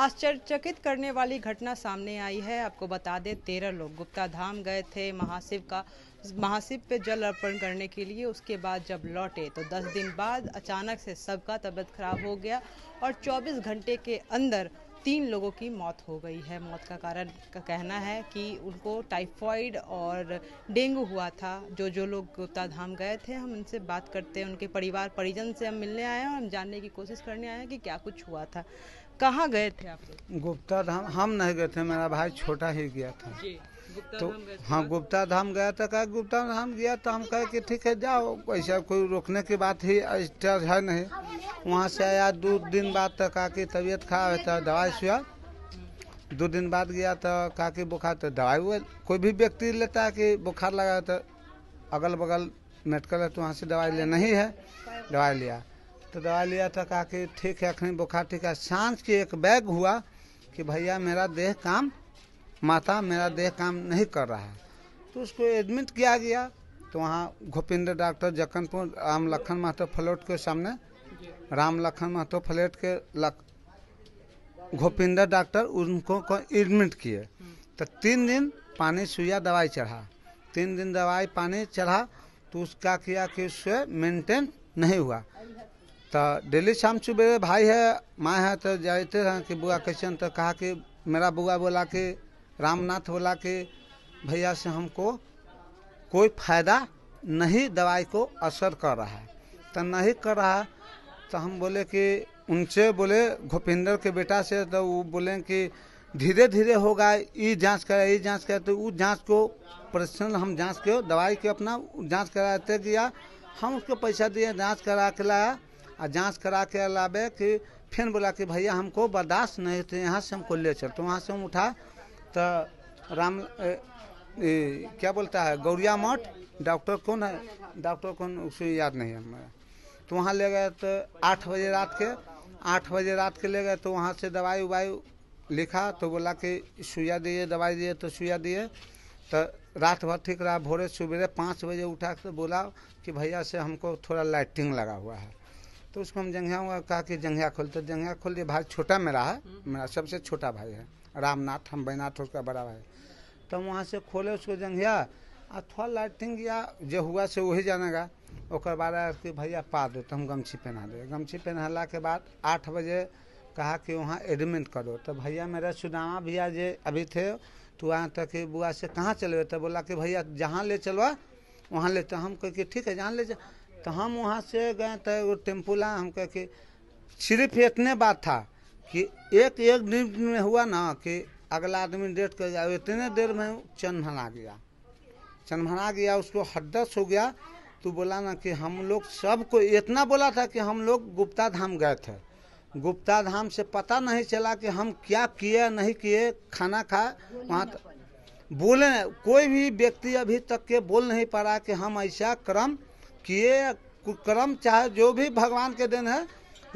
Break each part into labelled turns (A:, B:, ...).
A: आश्चर्यचकित करने वाली घटना सामने आई है आपको बता दें तेरह लोग गुप्ता धाम गए थे महाशिव का महाशिव पे जल अर्पण करने के लिए उसके बाद जब लौटे तो दस दिन बाद अचानक से सबका तबीयत खराब हो गया और 24 घंटे के अंदर तीन लोगों की मौत हो गई है मौत का कारण का कहना है कि उनको टाइफॉइड और डेंगू हुआ था जो जो लोग गुप्ता धाम गए थे हम उनसे बात करते हैं उनके परिवार परिजन से हम मिलने आए हैं और हम जानने की कोशिश करने आए हैं कि क्या कुछ हुआ था कहाँ गए थे आप
B: लोग गुप्ता धाम हम नहीं गए थे मेरा भाई छोटा ही गया था जी तो हाँ गुप्ता धाम गया था कहा गुप्ता धाम गया तो हम कहे कि ठीक है जाओ ऐसा कोई रोकने की बात ही है नहीं वहाँ से आया दो दिन बाद तक तो कि तबीयत खराब है तो दवाई सुया दो दिन बाद गया तो कहा कि बुखार तो दवाई हुआ कोई भी व्यक्ति लेता है कि बुखार लगा तो अगल बगल मेडिकल है तो वहाँ से दवाई लेना ही है दवाई लिया तो दवाई लिया तो कहा कि ठीक है अखनी बुखार ठीक है साँझ के एक बैग हुआ कि भैया मेरा देह काम माता मेरा देह काम नहीं कर रहा है तो उसको एडमिट किया गया तो वहाँ भूपेंद्र डॉक्टर जखनपुर राम लखन महतो फ्लोट के सामने राम लखन महतो फ्लेट के लक घोपिंदर डॉक्टर उनको को एडमिट किए तो तीन दिन पानी सुइया दवाई चढ़ा तीन दिन दवाई पानी चढ़ा तो उसका किया कि उससे मेंटेन नहीं हुआ तो डेली शाम सुबह भाई है माँ है तो जाते हैं कि बुआ कैसे तो कहा कि मेरा बुआ बोला कि रामनाथ बोला कि भैया से हमको कोई फायदा नहीं दवाई को असर कर रहा है तो नहीं कर रहा तो हम बोले कि उनसे बोले भूपिंदर के बेटा से तो वो बोले कि धीरे धीरे होगा ये जांच करा ये जांच करा तो वो जांच को प्रश्न हम जांच के दवाई के अपना जांच कराते गया हम उसको पैसा दिए जांच करा के लाया और जांच करा के अलावे कि फिर बोला कि भैया हमको बर्दाश्त नहीं थे यहाँ से हमको ले चलते तो वहाँ से हम उठा तो राम ए, ए, क्या बोलता है गौरिया मठ डॉक्टर कौन है डॉक्टर कौन उसे याद नहीं है हमारा तो वहाँ ले गए तो आठ बजे रात के आठ बजे रात के ले गए तो वहाँ से दवाई उवाई लिखा तो बोला कि सुइया दिए दवाई दिए तो सुइया दिए तो रात भर ठीक रहा भोरे सुबह पाँच बजे उठा के बोला कि भैया से हमको थोड़ा लाइटिंग लगा हुआ है तो उसको हम जंघिया कहा कि जंघिया खोलते तो जंघिया खोल दिए भाई छोटा मेरा है हम्म। मेरा सबसे छोटा भाई है रामनाथ हम बैनाथ उसका बड़ा भाई तो वहाँ से खोले उसको जंघिया और थोड़ा लाइटिंग या जो हुआ से वही जानेगा और बाद कि भैया पा दो तो हम गमछी पहना दे गमछी पहनाला के बाद आठ बजे कहा कि वहाँ एडमिट करो तो भैया मेरा सुनामा भैया जे अभी थे तो वहाँ तक कि बुआ से कहाँ चले तो बोला कि भैया जहाँ ले चलो वहाँ ले तो हम कह के ठीक है जहाँ ले जा तो हम वहाँ से गए तो टेम्पू ला हम कह के सिर्फ इतने बात था कि एक एक दिन में हुआ ना कि अगला आदमी डेट कर जाए इतने देर में चन्भना गया चनभना गया उसको हदस हो गया तो बोला ना कि हम लोग सबको इतना बोला था कि हम लोग गुप्ता धाम गए थे गुप्ता धाम से पता नहीं चला कि हम क्या किए नहीं किए खाना खाए वहाँ बोले कोई भी व्यक्ति अभी तक के बोल नहीं पा रहा कि हम ऐसा क्रम किए कर्म चाहे जो भी भगवान के देन है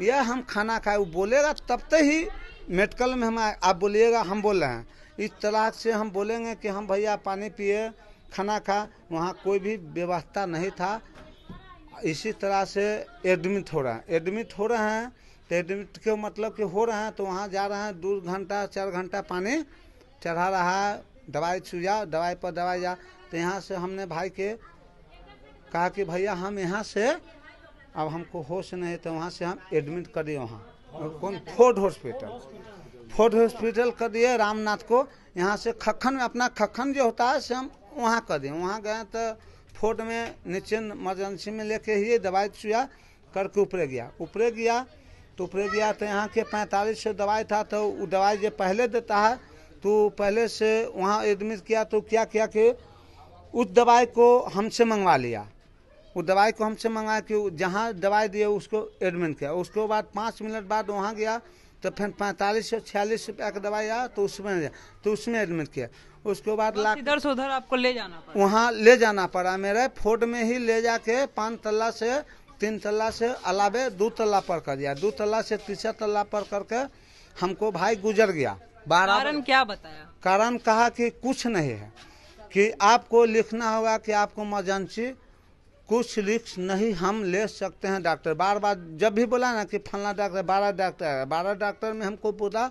B: यह हम खाना खाए वो बोलेगा तब तक तो ही मेडिकल में हम आप बोलिएगा हम बोल रहे हैं इस तरह से हम बोलेंगे कि हम भैया पानी पिए खाना खा वहाँ कोई भी व्यवस्था नहीं था इसी तरह से एडमिट हो रहा है एडमिट हो रहे हैं तो एडमिट के मतलब कि हो रहे हैं तो वहाँ जा रहे हैं दो घंटा चार घंटा पानी चढ़ा रहा है दवाई छू जाओ दवाई पर दवाई जा तो यहाँ से हमने भाई के कहा कि भैया हम यहाँ से अब हमको होश नहीं तो वहाँ से हम एडमिट कर दिए वहाँ कौन फोर्ड हॉस्पिटल फोर्ड हॉस्पिटल कर दिए रामनाथ को यहाँ से खखन में अपना खखन जो होता है से हम वहाँ कर दिए वहाँ गए तो फोर्ड में नीचे इमरजेंसी में लेके ही दवाई चुया करके ऊपरे गया ऊपरे गया तो ऊपरे गया तो यहाँ के पैंतालीस सौ दवाई था तो वो दवाई जो पहले देता है तो पहले से वहाँ एडमिट किया तो क्या किया कि उस दवाई को हमसे मंगवा लिया वो दवाई को हमसे मंगाया कि जहाँ दवाई दिए उसको एडमिट किया उसके बाद पाँच मिनट बाद वहाँ गया तो फिर पैंतालीस सौ छियालीस रुपया का दवाई आया तो उसमें तो उसमें एडमिट किया उसके बाद लाख
A: इधर से उधर आपको ले जाना
B: पड़ा वहाँ ले जाना पड़ा मेरे फोर्ड में ही ले जाके पाँच तल्ला से तीन तल्ला से अलावे दो तल्ला पर कर दिया दो तल्ला से तीसरा तल्ला पर करके हमको भाई गुजर गया बारह कारण क्या बताया कारण कहा कि कुछ नहीं है कि आपको लिखना होगा कि आपको इमरजेंसी कुछ रिक्स नहीं हम ले सकते हैं डॉक्टर बार बार जब भी बोला ना कि फलना डॉक्टर बारह डॉक्टर है बारह डॉक्टर में हमको पूछा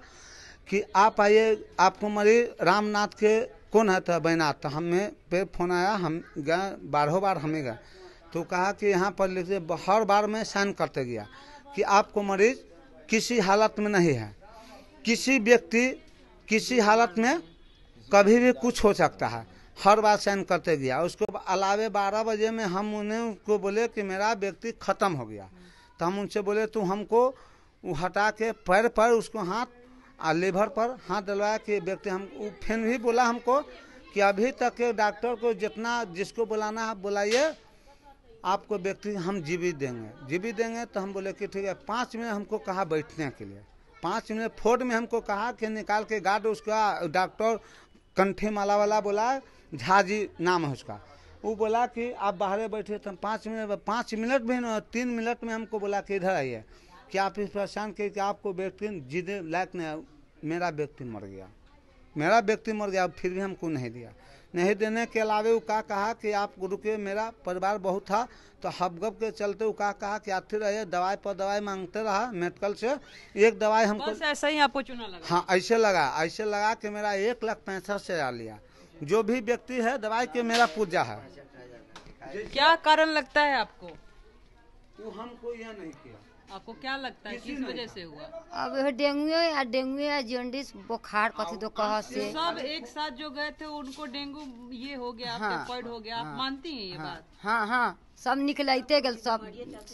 B: कि आप आइए आपको मरीज रामनाथ के कौन है था तो बैनाथ तो हमें पे फोन आया हम गए बारहों बार हमें गए तो कहा कि यहाँ पर दे हर बार मैं साइन करते गया कि आपको मरीज किसी हालत में नहीं है किसी व्यक्ति किसी हालत में कभी भी कुछ हो सकता है हर बार साइन करते गया उसको अलावे बारह बजे में हम उन्हें उनको बोले कि मेरा व्यक्ति ख़त्म हो गया तो हम उनसे बोले तू हमको हटा के पैर पर उसको हाथ और लीवर पर हाथ डलवाया कि व्यक्ति हम फिर भी बोला हमको कि अभी तक के डॉक्टर को जितना जिसको बुलाना है बुलाइए आपको व्यक्ति हम जीवित देंगे जीवित देंगे तो हम बोले कि ठीक है पाँच मिनट हमको कहा बैठने के लिए पाँच मिनट फोर्ड में हमको कहा कि निकाल के गार्ड उसका डॉक्टर कंठे माला वाला बोला झा जी नाम है उसका वो बोला कि आप बाहर बैठे तो पाँच मिनट पाँच मिनट भी ना तीन मिनट में हमको बोला कि इधर आइए कि आप इस परेशान किए कि आपको व्यक्ति जीने लायक नहीं मेरा व्यक्ति मर गया मेरा व्यक्ति मर गया फिर भी हमको नहीं दिया नहीं देने के अलावे वो का कहा कि आप रुके मेरा परिवार बहुत था तो हबगब के चलते वो का कहा कि आते रहे दवाई पर दवाई मांगते रहा मेडिकल से एक दवाई हमको
A: ऐसा ही आपको चुना लगा हाँ
B: ऐसे लगा ऐसे लगा कि मेरा एक लाख पैंसठ हज़ार लिया जो भी व्यक्ति है दवाई के मेरा पूजा है क्या कारण लगता है आपको वो हमको यह नहीं किया आपको क्या लगता है किस वजह से हुआ अब डेंगू या डेंगू या जॉन्डिस बुखार कथी तो कहा से सब एक
A: साथ जो गए थे उनको डेंगू ये हो गया हाँ, हो गया आप हाँ। मानती हैं ये हाँ, बात
B: हाँ हाँ सब निकलते गल सब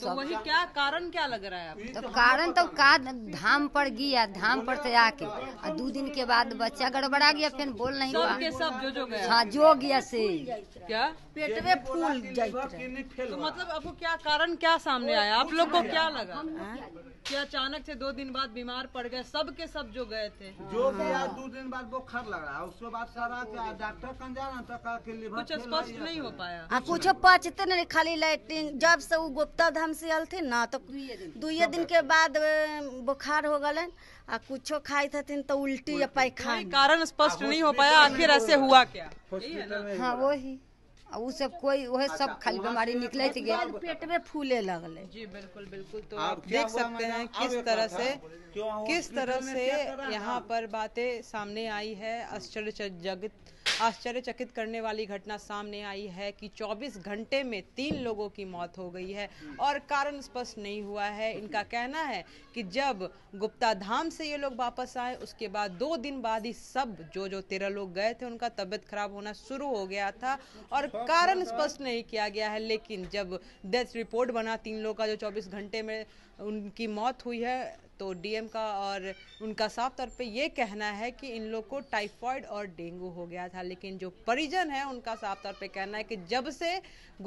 A: तो वही क्या कारण क्या लग रहा है तो कारण तो
B: का धाम पर गया धाम पर से आके और दो दिन के बाद बच्चा गड़बड़ा गया फिर बोल नहीं सब के सब जो जो गया हाँ जो गया से क्या पेट में फूल तो मतलब आपको
A: क्या कारण क्या सामने आया आप लोग को क्या लगा हाँ? कि अचानक से दो दिन बाद बीमार पड़ गए सब के सब जो गए थे
B: जो गया दो दिन बाद बुखार लग रहा उसके बाद सारा डॉक्टर कन जाना था तो कुछ स्पष्ट नहीं हो पाया कुछ पचते नहीं खाली पानी लैट्रिन जब से वो गुप्ता धाम से आल थे ना तो दुए दिन के बाद बुखार हो गए आ कुछो खाई थी तो उल्टी या पैखा कारण स्पष्ट नहीं हो पाया आखिर ऐसे हुआ क्या हाँ वही वो सब कोई वह सब हाँ, खाली बीमारी निकले थी पेट में फूले लगल
A: जी बिल्कुल बिल्कुल तो आप देख सकते हैं किस तरह से किस तरह से यहाँ हाँ। पर बातें सामने आई है आश्चर्यजगित आश्चर्यचकित करने वाली घटना सामने आई है कि 24 घंटे में तीन लोगों की मौत हो गई है और कारण स्पष्ट नहीं हुआ है इनका कहना है कि जब गुप्ता धाम से ये लोग वापस आए उसके बाद दो दिन बाद ही सब जो जो तेरह लोग गए थे उनका तबियत खराब होना शुरू हो गया था और कारण स्पष्ट नहीं किया गया है लेकिन जब डेथ रिपोर्ट बना तीन लोग का जो चौबीस घंटे में उनकी मौत हुई है तो डीएम का और उनका साफ तौर पे ये कहना है कि इन लोग को टाइफाइड और डेंगू हो गया था लेकिन जो परिजन है उनका साफ तौर पे कहना है कि जब से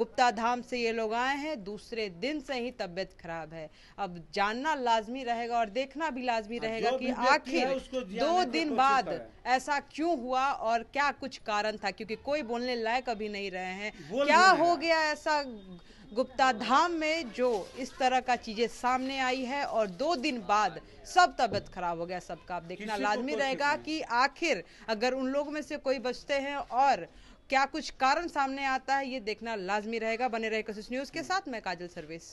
A: गुप्ता धाम से ये लोग आए हैं दूसरे दिन से ही तबीयत खराब है अब जानना लाजमी रहेगा और देखना भी लाजमी हाँ, रहेगा कि आखिर दो दिन बाद ऐसा क्यों हुआ और क्या कुछ कारण था क्योंकि कोई बोलने लायक अभी नहीं रहे हैं क्या हो गया ऐसा गुप्ता धाम में जो इस तरह का चीजें सामने आई है और दो दिन बाद सब तबियत खराब हो गया सबका आप देखना लाजमी तो रहेगा कि आखिर अगर उन लोगों में से कोई बचते हैं और क्या कुछ कारण सामने आता है ये देखना लाजमी रहेगा बने रहे न्यूज के साथ मैं काजल सर्विस